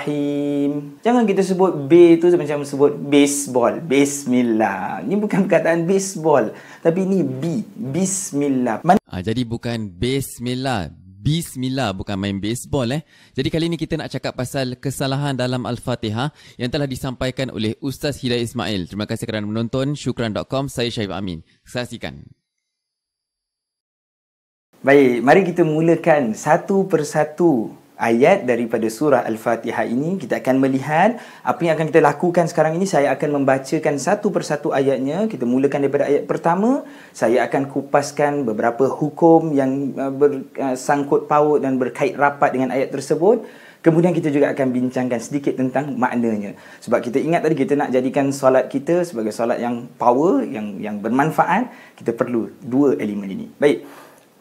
Rahim Jangan kita sebut B tu macam sebut baseball Bismillah Ini bukan perkataan baseball Tapi ini B Bismillah Man- ha, Jadi bukan Bismillah Bismillah bukan main baseball eh. Jadi kali ini kita nak cakap pasal kesalahan dalam Al-Fatihah yang telah disampaikan oleh Ustaz Hidayah Ismail. Terima kasih kerana menonton. Syukran.com. Saya Syahib Amin. Saksikan. Baik, mari kita mulakan satu persatu ayat daripada surah Al-Fatihah ini kita akan melihat apa yang akan kita lakukan sekarang ini saya akan membacakan satu persatu ayatnya kita mulakan daripada ayat pertama saya akan kupaskan beberapa hukum yang uh, bersangkut uh, paut dan berkait rapat dengan ayat tersebut Kemudian kita juga akan bincangkan sedikit tentang maknanya. Sebab kita ingat tadi kita nak jadikan solat kita sebagai solat yang power, yang yang bermanfaat, kita perlu dua elemen ini. Baik.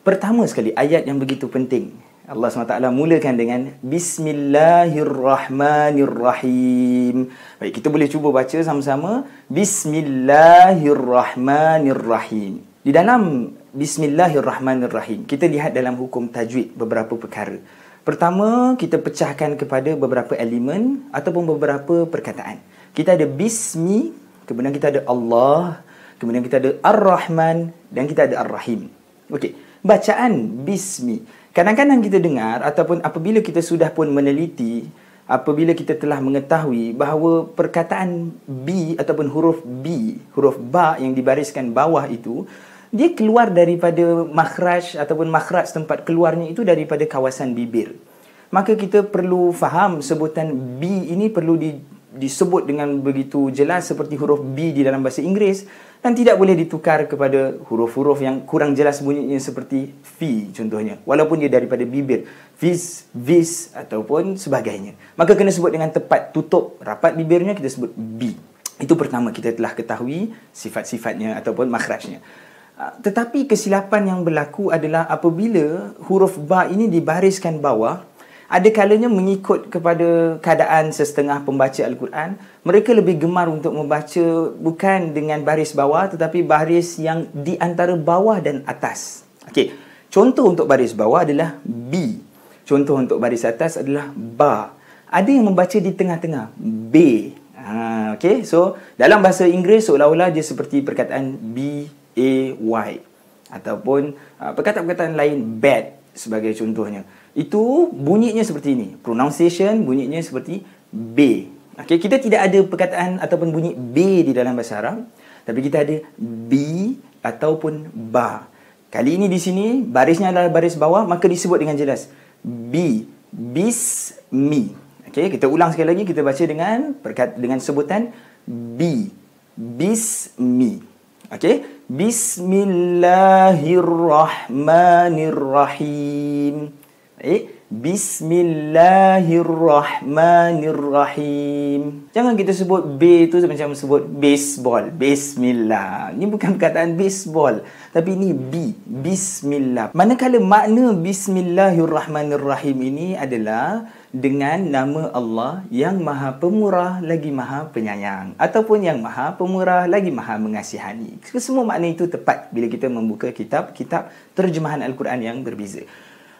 Pertama sekali ayat yang begitu penting Allah SWT mulakan dengan Bismillahirrahmanirrahim. Baik, kita boleh cuba baca sama-sama. Bismillahirrahmanirrahim. Di dalam Bismillahirrahmanirrahim, kita lihat dalam hukum tajwid beberapa perkara. Pertama, kita pecahkan kepada beberapa elemen ataupun beberapa perkataan. Kita ada Bismi, kemudian kita ada Allah, kemudian kita ada Ar-Rahman dan kita ada Ar-Rahim. Okey, bacaan Bismi. Bismi. Kadang-kadang kita dengar ataupun apabila kita sudah pun meneliti, apabila kita telah mengetahui bahawa perkataan B ataupun huruf B, huruf ba yang dibariskan bawah itu, dia keluar daripada makhraj ataupun makhraj tempat keluarnya itu daripada kawasan bibir. Maka kita perlu faham sebutan B ini perlu di, disebut dengan begitu jelas seperti huruf B di dalam bahasa Inggeris dan tidak boleh ditukar kepada huruf-huruf yang kurang jelas bunyinya seperti V contohnya walaupun dia daripada bibir vis vis ataupun sebagainya maka kena sebut dengan tepat tutup rapat bibirnya kita sebut B itu pertama kita telah ketahui sifat-sifatnya ataupun makhrajnya ah, tetapi kesilapan yang berlaku adalah apabila huruf ba ini dibariskan bawah ada kalanya mengikut kepada keadaan sesetengah pembaca Al-Quran mereka lebih gemar untuk membaca bukan dengan baris bawah tetapi baris yang di antara bawah dan atas okey contoh untuk baris bawah adalah b contoh untuk baris atas adalah ba ada yang membaca di tengah-tengah b ha okey so dalam bahasa Inggeris seolah-olah dia seperti perkataan b a y ataupun uh, perkataan-perkataan lain bad sebagai contohnya. Itu bunyinya seperti ini. Pronunciation bunyinya seperti B. Okay, kita tidak ada perkataan ataupun bunyi B di dalam bahasa Arab. Tapi kita ada B ataupun Ba. Kali ini di sini, barisnya adalah baris bawah, maka disebut dengan jelas. B. bismi. Okay, kita ulang sekali lagi, kita baca dengan perkata, dengan sebutan B. bismi. Okay, Bismillahirrahmanirrahim. Eh, Bismillahirrahmanirrahim. Jangan kita sebut B tu macam sebut baseball. Bismillah. Ini bukan perkataan baseball. Tapi ini B. Bismillah. Manakala makna Bismillahirrahmanirrahim ini adalah dengan nama Allah yang maha pemurah lagi maha penyayang ataupun yang maha pemurah lagi maha mengasihani. Semua makna itu tepat bila kita membuka kitab-kitab terjemahan Al-Quran yang berbeza.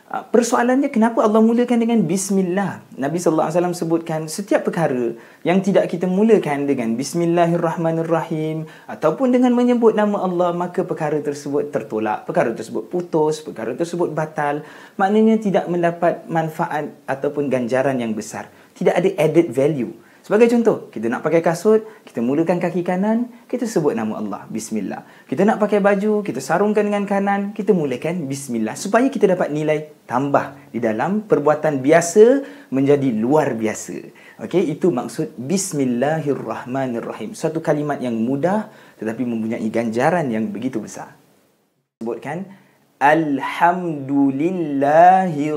Ah, persoalannya kenapa Allah mulakan dengan bismillah? Nabi sallallahu alaihi wasallam sebutkan setiap perkara yang tidak kita mulakan dengan bismillahirrahmanirrahim ataupun dengan menyebut nama Allah maka perkara tersebut tertolak, perkara tersebut putus, perkara tersebut batal, maknanya tidak mendapat manfaat ataupun ganjaran yang besar. Tidak ada added value. Sebagai contoh, kita nak pakai kasut, kita mulakan kaki kanan, kita sebut nama Allah, Bismillah. Kita nak pakai baju, kita sarungkan dengan kanan, kita mulakan Bismillah. Supaya kita dapat nilai tambah di dalam perbuatan biasa menjadi luar biasa. Okay, itu maksud Bismillahirrahmanirrahim. Satu kalimat yang mudah tetapi mempunyai ganjaran yang begitu besar. Sebutkan, Alhamdulillahi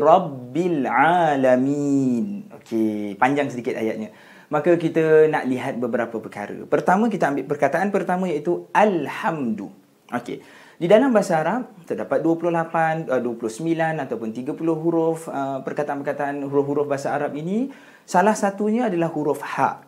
Okay, panjang sedikit ayatnya maka kita nak lihat beberapa perkara. Pertama kita ambil perkataan pertama iaitu alhamdu. Okey. Di dalam bahasa Arab terdapat 28, 29 eh, ataupun 30 huruf eh, perkataan-perkataan huruf-huruf bahasa Arab ini salah satunya adalah huruf ha.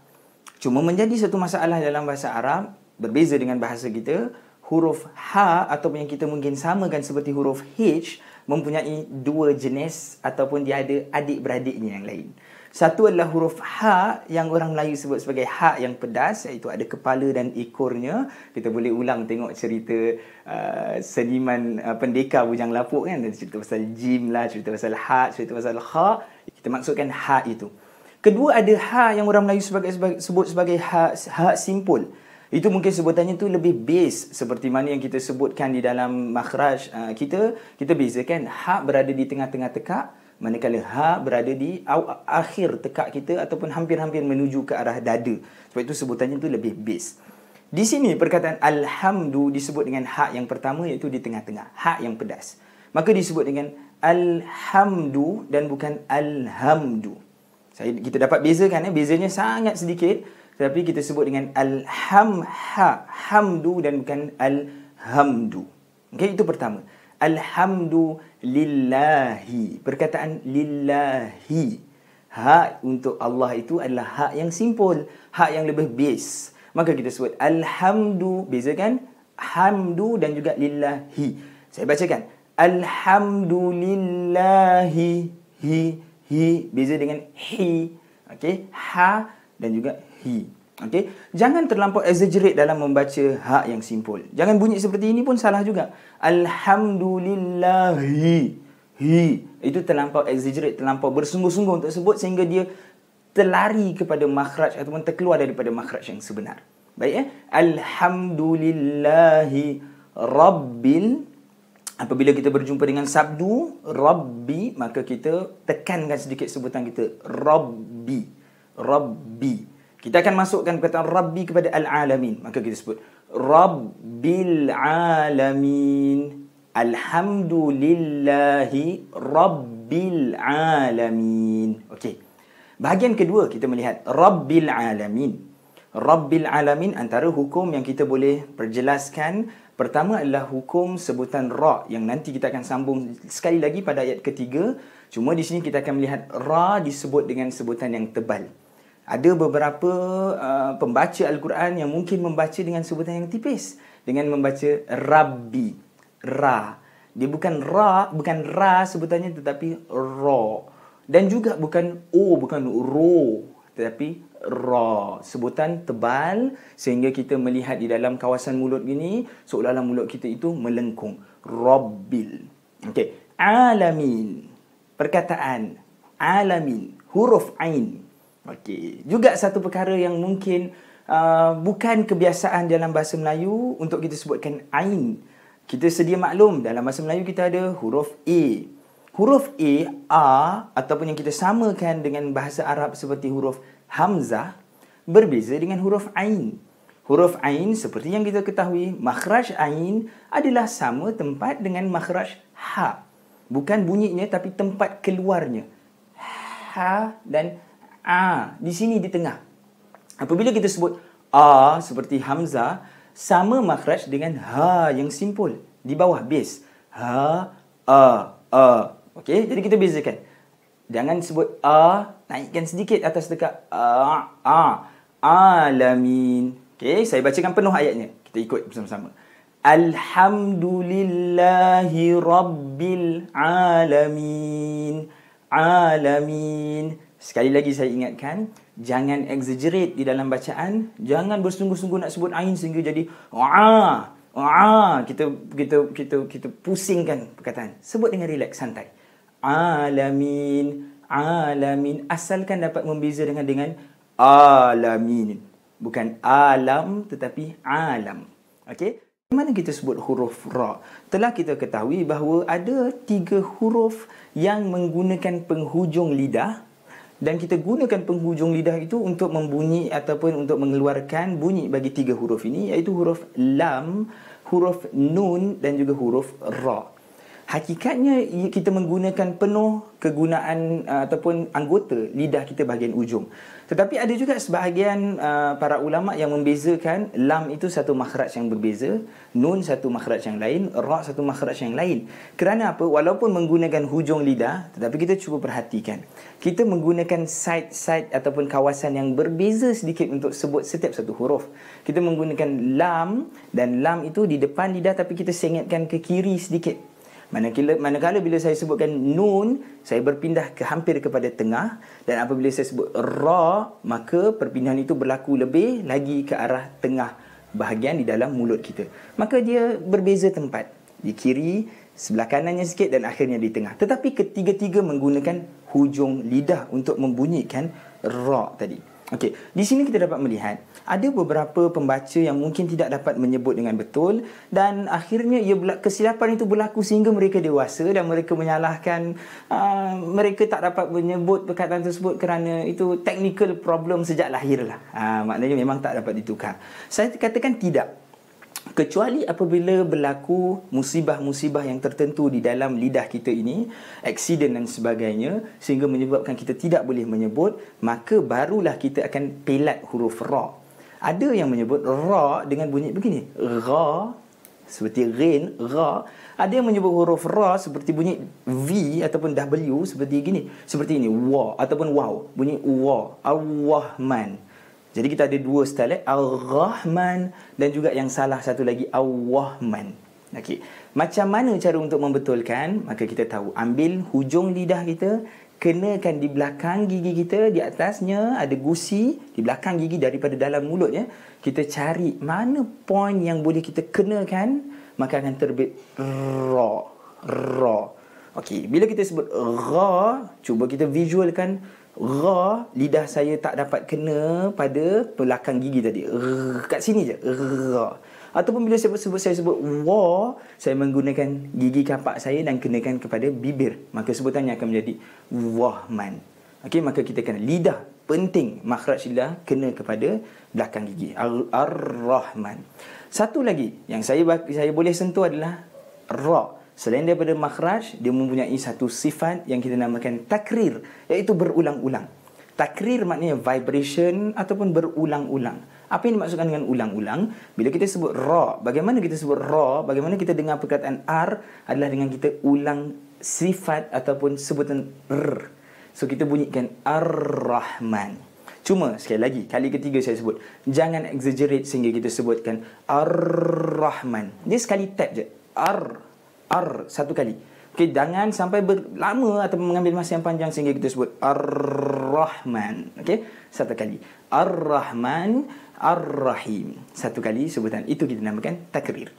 Cuma menjadi satu masalah dalam bahasa Arab berbeza dengan bahasa kita huruf ha ataupun yang kita mungkin samakan seperti huruf h mempunyai dua jenis ataupun dia ada adik-beradiknya yang lain. Satu adalah huruf H yang orang Melayu sebut sebagai H yang pedas iaitu ada kepala dan ekornya. Kita boleh ulang tengok cerita uh, seniman uh, pendekar Bujang Lapuk kan cerita pasal jim lah, cerita pasal H, cerita pasal H. Kita maksudkan H itu. Kedua ada H yang orang Melayu sebagai, sebagai sebut sebagai H H simpul. Itu mungkin sebutannya tu lebih base seperti mana yang kita sebutkan di dalam makhraj uh, kita. Kita bezakan H berada di tengah-tengah tekak Manakala ha berada di akhir tekak kita ataupun hampir-hampir menuju ke arah dada. Sebab itu sebutannya itu lebih base. Di sini perkataan alhamdu disebut dengan ha yang pertama iaitu di tengah-tengah. Ha yang pedas. Maka disebut dengan alhamdu dan bukan alhamdu. Saya, kita dapat bezakan ya. Bezanya sangat sedikit. Tetapi kita sebut dengan alhamha. Hamdu dan bukan alhamdu. Okay, itu pertama. Alhamdu lillahi. Perkataan lillahi. Hak untuk Allah itu adalah hak yang simple. Hak yang lebih base. Maka kita sebut alhamdu. Beza kan? Hamdu dan juga lillahi. Saya bacakan. Alhamdulillahi. Hi. Hi. Beza dengan hi. Okey. Ha dan juga hi. Okay, jangan terlampau exaggerate dalam membaca hak yang simpul. Jangan bunyi seperti ini pun salah juga. Alhamdulillahi. Hi. Itu terlampau exaggerate, terlampau bersungguh-sungguh untuk sebut sehingga dia terlari kepada makhraj ataupun terkeluar daripada makhraj yang sebenar. Baik ya. Alhamdulillahi rabbil Apabila kita berjumpa dengan sabdu Rabbi, maka kita tekankan sedikit sebutan kita Rabbi. Rabbi kita akan masukkan kata Rabbi kepada Al-Alamin. Maka kita sebut Rabbil Alamin. Alhamdulillahi Rabbil Alamin. Okey. Bahagian kedua kita melihat Rabbil Alamin. Rabbil Alamin antara hukum yang kita boleh perjelaskan pertama adalah hukum sebutan ra yang nanti kita akan sambung sekali lagi pada ayat ketiga. Cuma di sini kita akan melihat ra disebut dengan sebutan yang tebal ada beberapa uh, pembaca Al-Quran yang mungkin membaca dengan sebutan yang tipis dengan membaca Rabbi Ra dia bukan Ra bukan Ra sebutannya tetapi Ra dan juga bukan O bukan Ro tetapi Ra sebutan tebal sehingga kita melihat di dalam kawasan mulut gini seolah-olah mulut kita itu melengkung Rabbil okey Alamin perkataan Alamin huruf Ain Okey, juga satu perkara yang mungkin uh, bukan kebiasaan dalam bahasa Melayu untuk kita sebutkan ain. Kita sedia maklum dalam bahasa Melayu kita ada huruf A. Huruf A, A ataupun yang kita samakan dengan bahasa Arab seperti huruf Hamzah berbeza dengan huruf Ain. Huruf Ain seperti yang kita ketahui, makhraj Ain adalah sama tempat dengan makhraj Ha. Bukan bunyinya tapi tempat keluarnya. Ha dan Ha. A ah, di sini di tengah. Apabila kita sebut A seperti Hamza sama makhraj dengan Ha yang simpul di bawah base. Ha, A, A. Okey, jadi kita bezakan. Jangan sebut A, naikkan sedikit atas dekat A, A. Alamin. Okey, saya bacakan penuh ayatnya. Kita ikut bersama-sama. Alhamdulillahi Alamin. Alamin. Sekali lagi saya ingatkan, jangan exaggerate di dalam bacaan, jangan bersungguh-sungguh nak sebut ain sehingga jadi aa ah, aa ah, kita kita kita kita pusingkan perkataan. Sebut dengan relax santai. Alamin, alamin asalkan dapat membeza dengan dengan alamin. Bukan alam tetapi alam. Okey? Bagaimana kita sebut huruf ra? Telah kita ketahui bahawa ada tiga huruf yang menggunakan penghujung lidah dan kita gunakan penghujung lidah itu untuk membunyi ataupun untuk mengeluarkan bunyi bagi tiga huruf ini iaitu huruf lam, huruf nun dan juga huruf ra hakikatnya kita menggunakan penuh kegunaan uh, ataupun anggota lidah kita bahagian ujung tetapi ada juga sebahagian uh, para ulama yang membezakan lam itu satu makhraj yang berbeza nun satu makhraj yang lain ra satu makhraj yang lain kerana apa walaupun menggunakan hujung lidah tetapi kita cuba perhatikan kita menggunakan side-side ataupun kawasan yang berbeza sedikit untuk sebut setiap satu huruf kita menggunakan lam dan lam itu di depan lidah tapi kita sengitkan ke kiri sedikit Manakala, manakala bila saya sebutkan nun, saya berpindah ke hampir kepada tengah. Dan apabila saya sebut ra, maka perpindahan itu berlaku lebih lagi ke arah tengah bahagian di dalam mulut kita. Maka dia berbeza tempat. Di kiri, sebelah kanannya sikit dan akhirnya di tengah. Tetapi ketiga-tiga menggunakan hujung lidah untuk membunyikan ra tadi. Okey, di sini kita dapat melihat ada beberapa pembaca yang mungkin tidak dapat menyebut dengan betul dan akhirnya ia kesilapan itu berlaku sehingga mereka dewasa dan mereka menyalahkan uh, mereka tak dapat menyebut perkataan tersebut kerana itu technical problem sejak lahir lah. Uh, ah, maknanya memang tak dapat ditukar. Saya katakan tidak kecuali apabila berlaku musibah-musibah yang tertentu di dalam lidah kita ini aksiden dan sebagainya sehingga menyebabkan kita tidak boleh menyebut maka barulah kita akan pelat huruf ra ada yang menyebut ra dengan bunyi begini ra seperti rain ra ada yang menyebut huruf ra seperti bunyi v ataupun w seperti gini seperti ini wa ataupun wow bunyi wa allahman jadi kita ada dua stylet eh. Al rahman dan juga yang salah satu lagi Al wahman Okey. Macam mana cara untuk membetulkan? Maka kita tahu ambil hujung lidah kita kenakan di belakang gigi kita di atasnya ada gusi di belakang gigi daripada dalam mulut ya. Kita cari mana point yang boleh kita kenakan maka akan terbit ra ra. Okey, bila kita sebut ra, cuba kita visualkan ra lidah saya tak dapat kena pada belakang gigi tadi. R, kat sini je. Ra. Ataupun bila saya sebut saya sebut wa, saya menggunakan gigi kapak saya dan kenakan kepada bibir. Maka sebutannya akan menjadi wahman. Okey, maka kita kena lidah penting makhraj lidah kena kepada belakang gigi. Ar-Rahman. Satu lagi yang saya saya boleh sentuh adalah ra. Selain daripada makhraj, dia mempunyai satu sifat yang kita namakan takrir, iaitu berulang-ulang. Takrir maknanya vibration ataupun berulang-ulang. Apa yang dimaksudkan dengan ulang-ulang? Bila kita sebut ra, bagaimana kita sebut ra, bagaimana kita dengar perkataan ar adalah dengan kita ulang sifat ataupun sebutan r. So kita bunyikan ar-rahman. Cuma sekali lagi kali ketiga saya sebut jangan exaggerate sehingga kita sebutkan ar-rahman. Dia sekali tap je. Ar-rahman ar satu kali. Okey, jangan sampai berlama atau mengambil masa yang panjang sehingga kita sebut ar-Rahman. Okey, satu kali. Ar-Rahman, Ar-Rahim. Satu kali sebutan. Itu kita namakan takrir.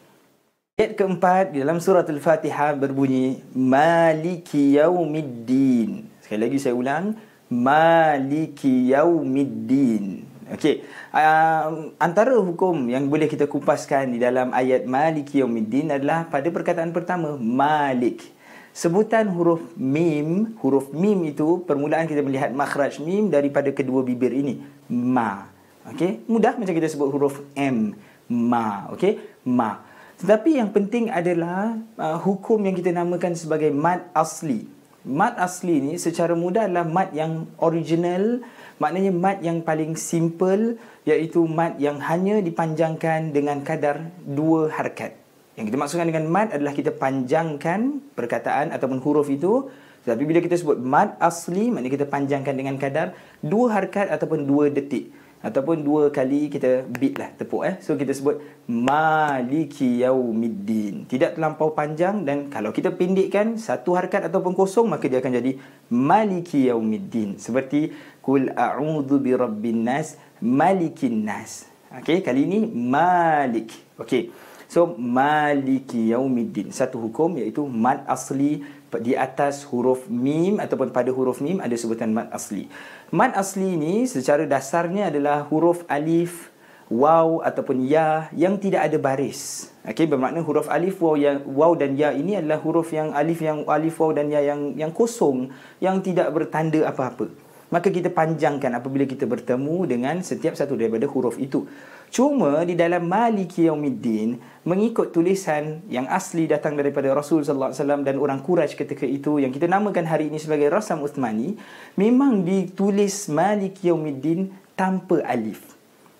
Ayat keempat di dalam surah Al-Fatihah berbunyi Maliki Yaumiddin. Sekali lagi saya ulang. Maliki Yaumiddin. Okey um, antara hukum yang boleh kita kupaskan di dalam ayat Maliki Yawmiddin adalah pada perkataan pertama, Malik. Sebutan huruf mim, huruf mim itu permulaan kita melihat makhraj mim daripada kedua bibir ini. Ma. okay mudah macam kita sebut huruf M. Ma. okay ma. Tetapi yang penting adalah uh, hukum yang kita namakan sebagai mad asli. Mad asli ni secara mudah adalah mad yang original Maknanya mat yang paling simple iaitu mat yang hanya dipanjangkan dengan kadar dua harkat. Yang kita maksudkan dengan mat adalah kita panjangkan perkataan ataupun huruf itu. Tetapi bila kita sebut mat asli, maknanya kita panjangkan dengan kadar dua harkat ataupun dua detik. Ataupun dua kali kita beat lah tepuk eh. So kita sebut Maliki Yaumiddin. Tidak terlampau panjang dan kalau kita pendekkan satu harkat ataupun kosong maka dia akan jadi Maliki Yaumiddin. Seperti Kul a'udhu bi rabbin nas malikin nas. Okay, kali ini malik. Okay, So, maliki yaumiddin. Satu hukum iaitu mad asli di atas huruf mim ataupun pada huruf mim ada sebutan mad asli. Mad asli ini secara dasarnya adalah huruf alif, waw ataupun ya yang tidak ada baris. Okay, bermakna huruf alif, waw, ya, waw dan ya ini adalah huruf yang alif, yang alif, waw dan ya yang yang kosong, yang tidak bertanda apa-apa maka kita panjangkan apabila kita bertemu dengan setiap satu daripada huruf itu. Cuma di dalam Maliki Yaumiddin mengikut tulisan yang asli datang daripada Rasul sallallahu alaihi wasallam dan orang Quraisy ketika itu yang kita namakan hari ini sebagai Rasam Uthmani memang ditulis Maliki Yaumiddin tanpa alif.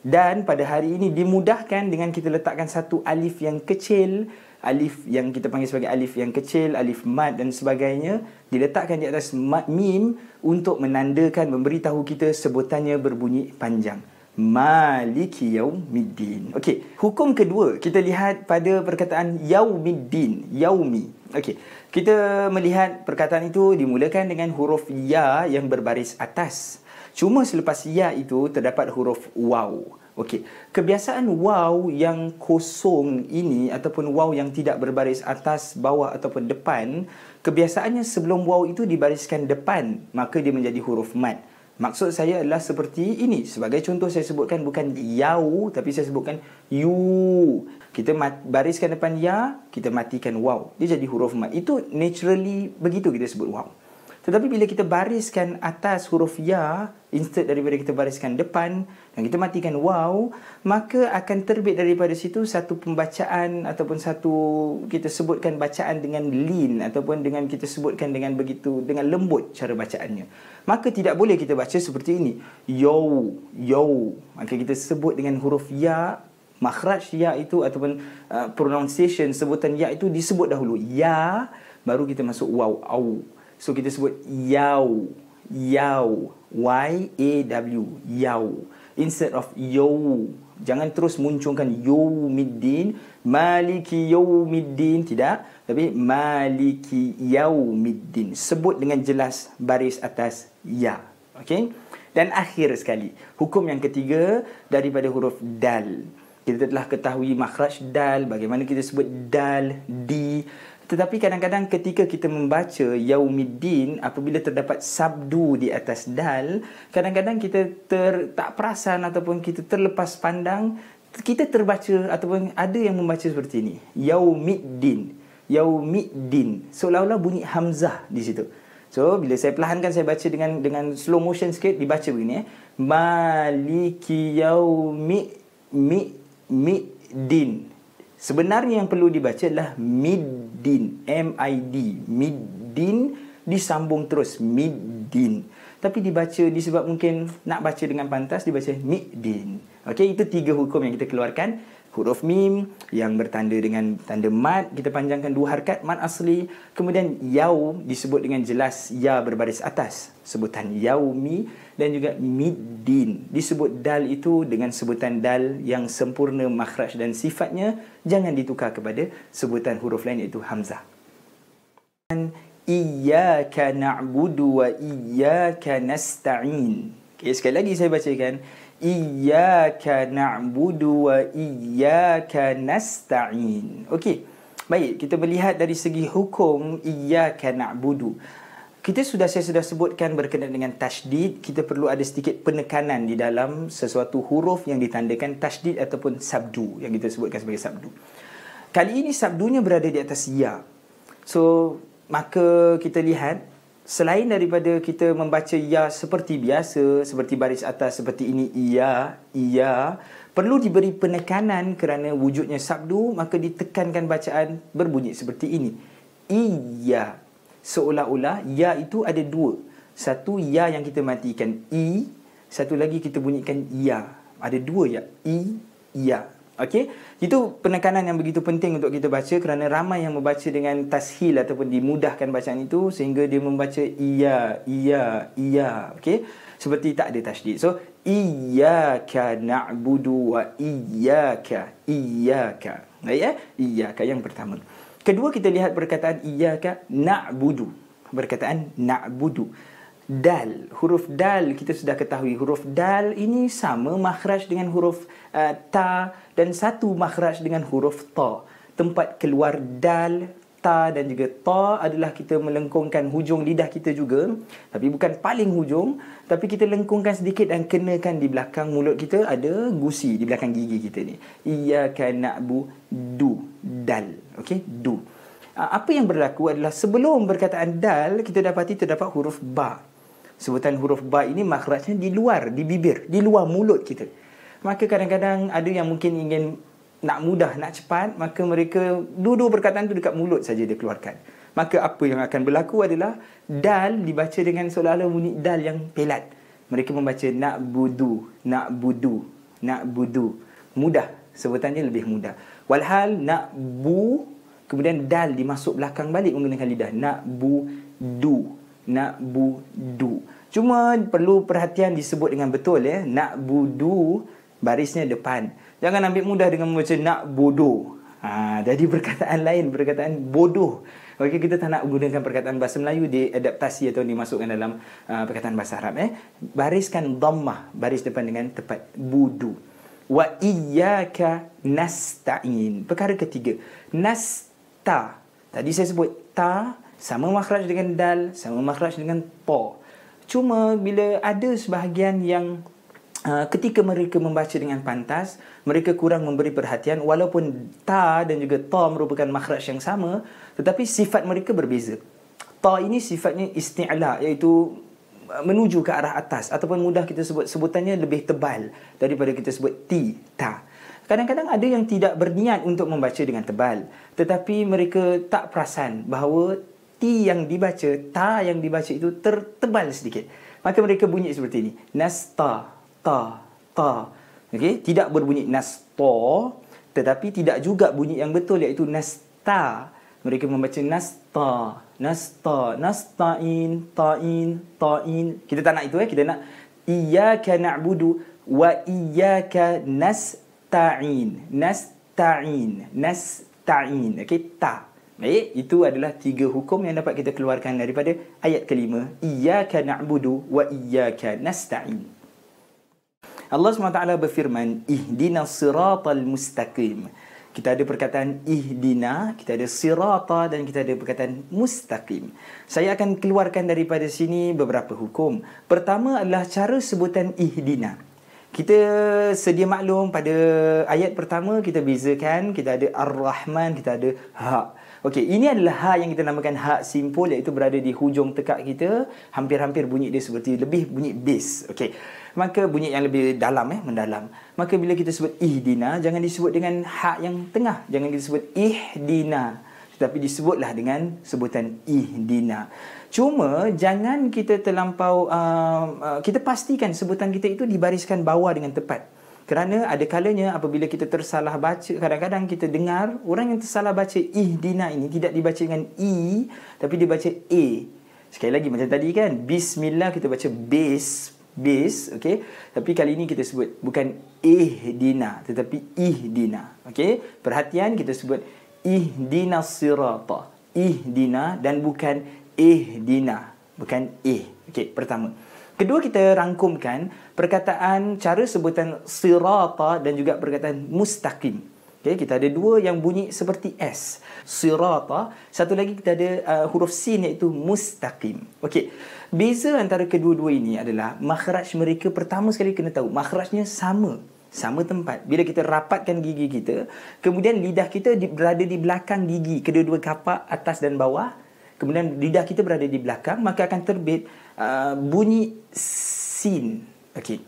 Dan pada hari ini dimudahkan dengan kita letakkan satu alif yang kecil alif yang kita panggil sebagai alif yang kecil, alif mad dan sebagainya diletakkan di atas mim untuk menandakan memberitahu kita sebutannya berbunyi panjang Maliki Yaumiddin. Okey, hukum kedua kita lihat pada perkataan Yaumiddin, Yaumi. Okey, kita melihat perkataan itu dimulakan dengan huruf ya yang berbaris atas. Cuma selepas ya itu terdapat huruf waw. Okey, kebiasaan wow yang kosong ini ataupun wow yang tidak berbaris atas, bawah ataupun depan, kebiasaannya sebelum wow itu dibariskan depan, maka dia menjadi huruf mat. Maksud saya adalah seperti ini. Sebagai contoh saya sebutkan bukan yau tapi saya sebutkan yu. Kita bariskan depan ya, kita matikan wow. Dia jadi huruf mat. Itu naturally begitu kita sebut wow. Tetapi bila kita bariskan atas huruf ya instead daripada kita bariskan depan dan kita matikan wow, maka akan terbit daripada situ satu pembacaan ataupun satu kita sebutkan bacaan dengan lean ataupun dengan kita sebutkan dengan begitu dengan lembut cara bacaannya. Maka tidak boleh kita baca seperti ini. Yo, yo. Maka kita sebut dengan huruf ya makhraj ya itu ataupun uh, pronunciation sebutan ya itu disebut dahulu ya baru kita masuk wow au So kita sebut yau. Yau. Y A W. Yau. Instead of yau. Jangan terus munculkan yau middin, maliki yau middin tidak, tapi maliki yau middin. Sebut dengan jelas baris atas ya. okay? Dan akhir sekali, hukum yang ketiga daripada huruf dal. Kita telah ketahui makhraj dal, bagaimana kita sebut dal, di, tetapi kadang-kadang ketika kita membaca Yaumiddin apabila terdapat sabdu di atas dal, kadang-kadang kita ter, tak perasan ataupun kita terlepas pandang, kita terbaca ataupun ada yang membaca seperti ini. Yaumiddin. Yaumiddin. Seolah-olah bunyi hamzah di situ. So, bila saya perlahankan saya baca dengan dengan slow motion sikit, dibaca begini. Eh. Maliki yaumiddin. Mi, mi, Sebenarnya yang perlu dibaca adalah middin, M I D, middin disambung terus middin. Tapi dibaca disebab mungkin nak baca dengan pantas dibaca middin. Okey, itu tiga hukum yang kita keluarkan huruf mim yang bertanda dengan tanda mat kita panjangkan dua harkat mat asli kemudian yau disebut dengan jelas ya berbaris atas sebutan yaumi dan juga middin disebut dal itu dengan sebutan dal yang sempurna makhraj dan sifatnya jangan ditukar kepada sebutan huruf lain iaitu hamzah dan iyyaka na'budu wa iyyaka nasta'in okay, sekali lagi saya bacakan Iyaka na'budu wa iyaka nasta'in. Okey. Baik, kita melihat dari segi hukum Iyaka na'budu. Kita sudah saya sudah sebutkan berkenaan dengan tajdid, kita perlu ada sedikit penekanan di dalam sesuatu huruf yang ditandakan tajdid ataupun sabdu yang kita sebutkan sebagai sabdu. Kali ini sabdunya berada di atas ya. So, maka kita lihat selain daripada kita membaca ya seperti biasa seperti baris atas seperti ini ya ya perlu diberi penekanan kerana wujudnya sabdu maka ditekankan bacaan berbunyi seperti ini iya seolah-olah ya itu ada dua satu ya yang kita matikan i satu lagi kita bunyikan ya ada dua ya i ya Okey, itu penekanan yang begitu penting untuk kita baca kerana ramai yang membaca dengan tashil ataupun dimudahkan bacaan itu sehingga dia membaca iya, iya, iya. Okey, seperti tak ada tashdid. So, iya iyyaka na'budu wa iyyaka iyyaka. Baik ya? Iyyaka yang pertama. Kedua kita lihat perkataan iyyaka na'budu. Perkataan na'budu dal. Huruf dal kita sudah ketahui huruf dal ini sama makhraj dengan huruf uh, ta dan satu makhraj dengan huruf ta. Tempat keluar dal, ta dan juga ta adalah kita melengkungkan hujung lidah kita juga tapi bukan paling hujung tapi kita lengkungkan sedikit dan kenakan di belakang mulut kita ada gusi di belakang gigi kita ni. Iyyaka na'bu du dal. Okey, du. Ah, apa yang berlaku adalah sebelum berkataan dal kita dapati terdapat huruf ba sebutan huruf ba ini makhrajnya di luar di bibir di luar mulut kita maka kadang-kadang ada yang mungkin ingin nak mudah nak cepat maka mereka dua-dua perkataan tu dekat mulut saja dia keluarkan maka apa yang akan berlaku adalah dal dibaca dengan seolah-olah bunyi dal yang pelat mereka membaca nak budu nak budu nak budu mudah sebutannya lebih mudah walhal nak bu kemudian dal dimasuk belakang balik menggunakan lidah nak bu du nak budu. Cuma perlu perhatian disebut dengan betul ya. Nak budu barisnya depan. Jangan ambil mudah dengan membaca na'budu. Ha, jadi perkataan lain, perkataan bodoh. Okey kita tak nak gunakan perkataan bahasa Melayu diadaptasi atau dimasukkan dalam uh, perkataan bahasa Arab eh. Bariskan dhammah baris depan dengan tepat budu. Wa iyyaka nasta'in. Perkara ketiga, nasta. Tadi saya sebut ta sama makhraj dengan dal sama makhraj dengan po cuma bila ada sebahagian yang uh, ketika mereka membaca dengan pantas mereka kurang memberi perhatian walaupun ta dan juga ta merupakan makhraj yang sama tetapi sifat mereka berbeza ta ini sifatnya isti'la iaitu uh, menuju ke arah atas ataupun mudah kita sebut sebutannya lebih tebal daripada kita sebut ti ta Kadang-kadang ada yang tidak berniat untuk membaca dengan tebal tetapi mereka tak perasan bahawa ti yang dibaca, ta yang dibaca itu tertebal sedikit. Maka mereka bunyi seperti ini. Nasta, ta, ta. Okay, tidak berbunyi nasta, tetapi tidak juga bunyi yang betul iaitu nasta. Mereka membaca nasta, nasta, nastain, ta'in, ta'in. Kita tak nak itu eh, kita nak iyyaka na'budu wa iyyaka nasta'in. Nasta'in, nasta'in. Okay, ta. Baik, itu adalah tiga hukum yang dapat kita keluarkan daripada ayat kelima. Iyaka na'budu wa iyaka nasta'in. Allah SWT berfirman, Ihdina siratal mustaqim. Kita ada perkataan ihdina, kita ada sirata dan kita ada perkataan mustaqim. Saya akan keluarkan daripada sini beberapa hukum. Pertama adalah cara sebutan ihdina. Kita sedia maklum pada ayat pertama kita bezakan, kita ada ar-Rahman, kita ada ha'. Okey, ini adalah hak yang kita namakan hak simpul iaitu berada di hujung tekak kita, hampir-hampir bunyi dia seperti lebih bunyi bass. Okey. Maka bunyi yang lebih dalam eh, mendalam. Maka bila kita sebut ihdina, jangan disebut dengan hak yang tengah. Jangan kita sebut ihdina. Tetapi disebutlah dengan sebutan ihdina. Cuma jangan kita terlampau, uh, uh, kita pastikan sebutan kita itu dibariskan bawah dengan tepat. Kerana ada kalanya apabila kita tersalah baca, kadang-kadang kita dengar orang yang tersalah baca ihdina ini tidak dibaca dengan i, tapi dibaca baca e. Sekali lagi macam tadi kan, bismillah kita baca bis, bis, okay? Tapi kali ini kita sebut bukan ihdina, tetapi ihdina. Okay? Perhatian kita sebut ihdina sirata. Ihdina dan bukan ihdina. Bukan ih. Okay, pertama. Kedua kita rangkumkan perkataan cara sebutan sirata dan juga perkataan mustaqim. Okay, kita ada dua yang bunyi seperti S. Sirata. Satu lagi kita ada uh, huruf sin iaitu mustaqim. Okey. Beza antara kedua-dua ini adalah makhraj mereka pertama sekali kena tahu. Makhrajnya sama. Sama tempat. Bila kita rapatkan gigi kita, kemudian lidah kita berada di belakang gigi. Kedua-dua kapak atas dan bawah. Kemudian lidah kita berada di belakang, maka akan terbit Uh, bunyi sin. Okey.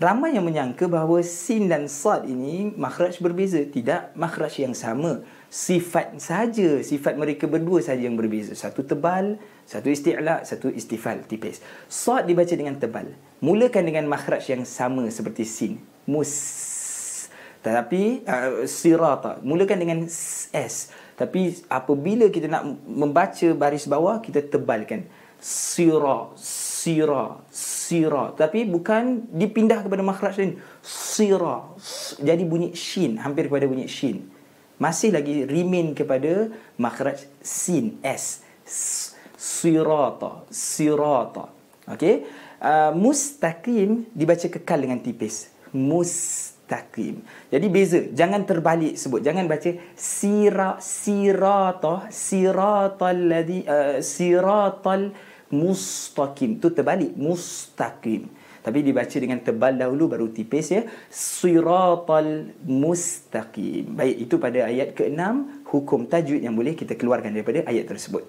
Ramai yang menyangka bahawa sin dan sad ini makhraj berbeza, tidak makhraj yang sama. Sifat saja, sifat mereka berdua saja yang berbeza. Satu tebal, satu isti'la, satu istifal tipis. Sad dibaca dengan tebal. Mulakan dengan makhraj yang sama seperti sin. Mus. Tetapi uh, sirata. Mulakan dengan s. Tapi apabila kita nak membaca baris bawah, kita tebalkan sira sira sira tapi bukan dipindah kepada makhraj lain sira jadi bunyi shin hampir kepada bunyi shin masih lagi remain kepada makhraj sin s sirata sirata okey uh, mustaqim dibaca kekal dengan tipis mustaqim jadi beza jangan terbalik sebut jangan baca sira sirata sirata ladhi, uh, siratal mustaqim. tu terbalik. Mustaqim. Tapi dibaca dengan tebal dahulu baru tipis ya. Siratal mustaqim. Baik, itu pada ayat ke-6 hukum tajwid yang boleh kita keluarkan daripada ayat tersebut.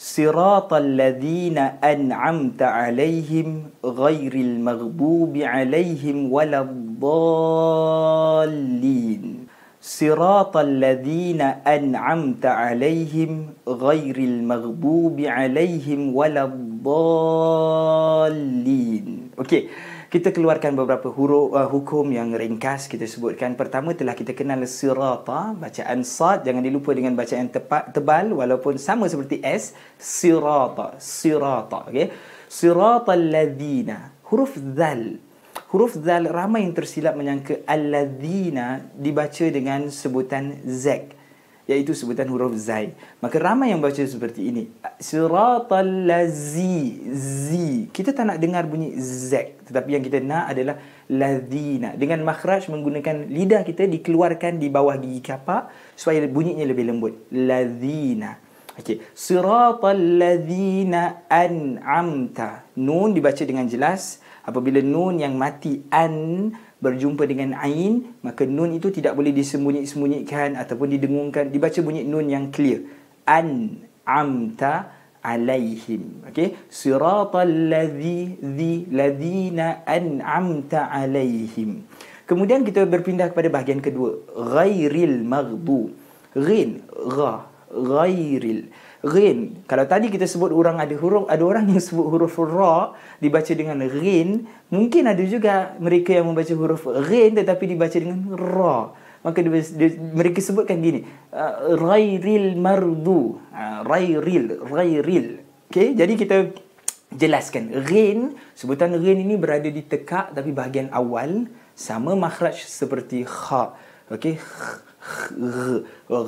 Siratal ladhina an'amta alaihim ghairil maghbubi alaihim waladhalin. صراط الذين أنعمت عليهم غير المغضوب عليهم ولا الضالين Okay, kita keluarkan beberapa huruf uh, eh, hukum yang ringkas kita sebutkan. Pertama telah kita kenal sirata, bacaan sad, jangan dilupa dengan bacaan tepat, tebal walaupun sama seperti S, sirata, sirata. Okay. Sirata alladhina, huruf Zal huruf Zal ramai yang tersilap menyangka alladzina dibaca dengan sebutan Zek, iaitu sebutan huruf zai maka ramai yang baca seperti ini siratal lazi zi kita tak nak dengar bunyi Zek, tetapi yang kita nak adalah ladzina dengan makhraj menggunakan lidah kita dikeluarkan di bawah gigi kapak supaya bunyinya lebih lembut ladzina Okey, siratal ladzina an'amta. Nun dibaca dengan jelas apabila nun yang mati an berjumpa dengan ain maka nun itu tidak boleh disembunyi-sembunyikan ataupun didengungkan dibaca bunyi nun yang clear an amta alaihim okey siratal ladzi dhi ladina an amta alaihim kemudian kita berpindah kepada bahagian kedua ghairil maghdu ghin gha ghairil rin kalau tadi kita sebut orang ada huruf ada orang yang sebut huruf ra dibaca dengan rin mungkin ada juga mereka yang membaca huruf rin tetapi dibaca dengan ra maka dia, dia, mereka sebutkan gini uh, rairil mardu uh, rairil rairil okey jadi kita jelaskan rin sebutan rin ini berada di tekak tapi bahagian awal sama makhraj seperti kha okey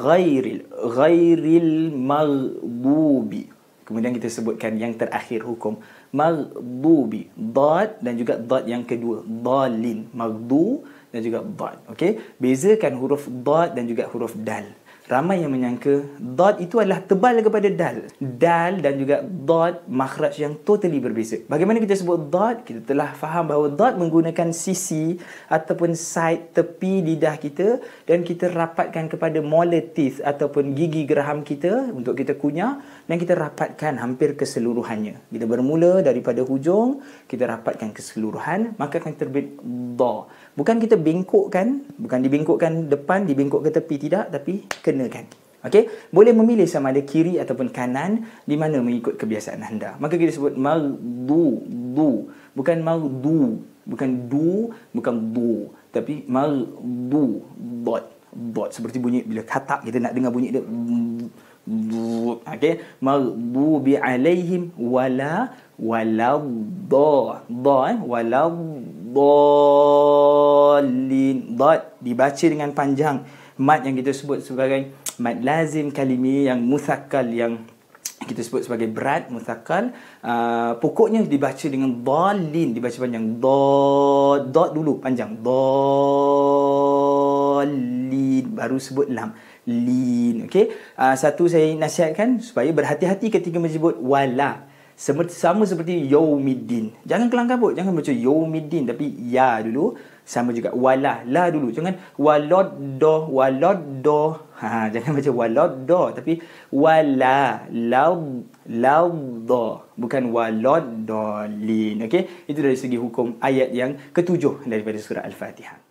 ghairil ghairil maghdubi kemudian kita sebutkan yang terakhir hukum maghdubi dad dan juga dad yang kedua dalin maghdu dan juga dad okey bezakan huruf dad dan juga huruf dal ramai yang menyangka dot itu adalah tebal kepada dal. Dal dan juga dot makhraj yang totally berbeza. Bagaimana kita sebut dot? Kita telah faham bahawa dot menggunakan sisi ataupun side tepi lidah kita dan kita rapatkan kepada molar teeth ataupun gigi geraham kita untuk kita kunyah dan kita rapatkan hampir keseluruhannya. Kita bermula daripada hujung, kita rapatkan keseluruhan, maka akan terbit da. Bukan kita bengkokkan, bukan dibengkokkan depan, dibengkok ke tepi, tidak, tapi kenakan. Okey, boleh memilih sama ada kiri ataupun kanan di mana mengikut kebiasaan anda. Maka kita sebut mardu, du, bukan mardu, bukan du, bukan du, tapi mardu, dot, dot seperti bunyi bila katak kita nak dengar bunyi dia Okay, marbubi alaihim wala wala dha dha eh? wala dhalin dha dibaca dengan panjang mat yang kita sebut sebagai mat lazim kalimi yang musakal yang kita sebut sebagai berat musakal uh, pokoknya dibaca dengan dhalin dibaca panjang dot dha dulu panjang dha baru sebut lam lin okey uh, satu saya nasihatkan supaya berhati-hati ketika menyebut wala seperti sama seperti yaumiddin jangan kelang kabut jangan baca yaumiddin tapi ya dulu sama juga wala la dulu jangan walad walad ha, ha jangan baca walad tapi wala la la bukan walad lin okey itu dari segi hukum ayat yang ketujuh daripada surah al-fatihah